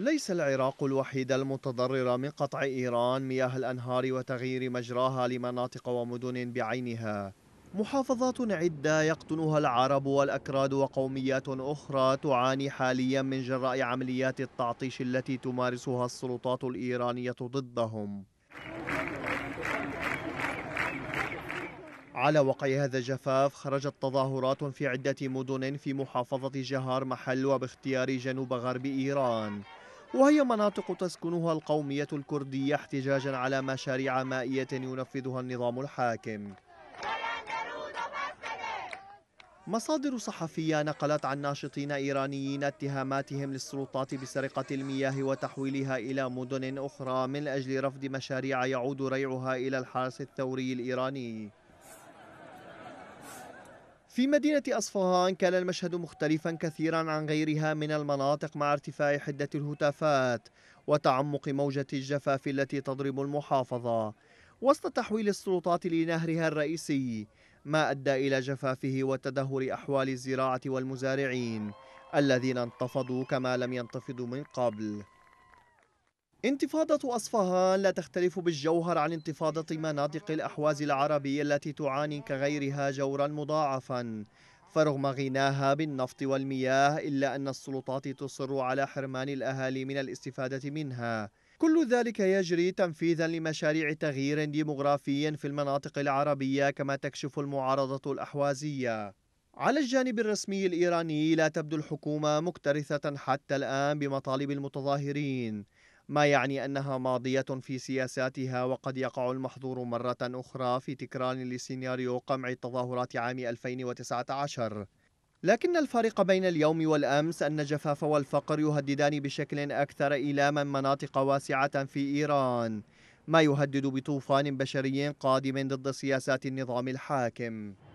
ليس العراق الوحيد المتضرر من قطع إيران مياه الأنهار وتغيير مجراها لمناطق ومدن بعينها محافظات عدة يقطنها العرب والأكراد وقوميات أخرى تعاني حاليا من جراء عمليات التعطيش التي تمارسها السلطات الإيرانية ضدهم على وقع هذا الجفاف خرجت تظاهرات في عدة مدن في محافظة جهار محل وباختيار جنوب غرب إيران وهي مناطق تسكنها القومية الكردية احتجاجا على مشاريع مائية ينفذها النظام الحاكم مصادر صحفية نقلت عن ناشطين إيرانيين اتهاماتهم للسلطات بسرقة المياه وتحويلها إلى مدن أخرى من أجل رفض مشاريع يعود ريعها إلى الحرس الثوري الإيراني في مدينة أصفهان كان المشهد مختلفا كثيرا عن غيرها من المناطق مع ارتفاع حدة الهتافات وتعمق موجة الجفاف التي تضرب المحافظة وسط تحويل السلطات لنهرها الرئيسي ما أدى إلى جفافه وتدهور أحوال الزراعة والمزارعين الذين انتفضوا كما لم ينتفضوا من قبل انتفاضة أصفهان لا تختلف بالجوهر عن انتفاضة مناطق الأحواز العربية التي تعاني كغيرها جورا مضاعفا فرغم غناها بالنفط والمياه إلا أن السلطات تصر على حرمان الأهالي من الاستفادة منها كل ذلك يجري تنفيذا لمشاريع تغيير ديمغرافي في المناطق العربية كما تكشف المعارضة الأحوازية على الجانب الرسمي الإيراني لا تبدو الحكومة مكترثة حتى الآن بمطالب المتظاهرين ما يعني أنها ماضية في سياساتها وقد يقع المحظور مرة أخرى في تكرار لسيناريو قمع التظاهرات عام 2019 لكن الفارق بين اليوم والأمس أن الجفاف والفقر يهددان بشكل أكثر إيلاما مناطق واسعة في إيران ما يهدد بطوفان بشري قادم ضد سياسات النظام الحاكم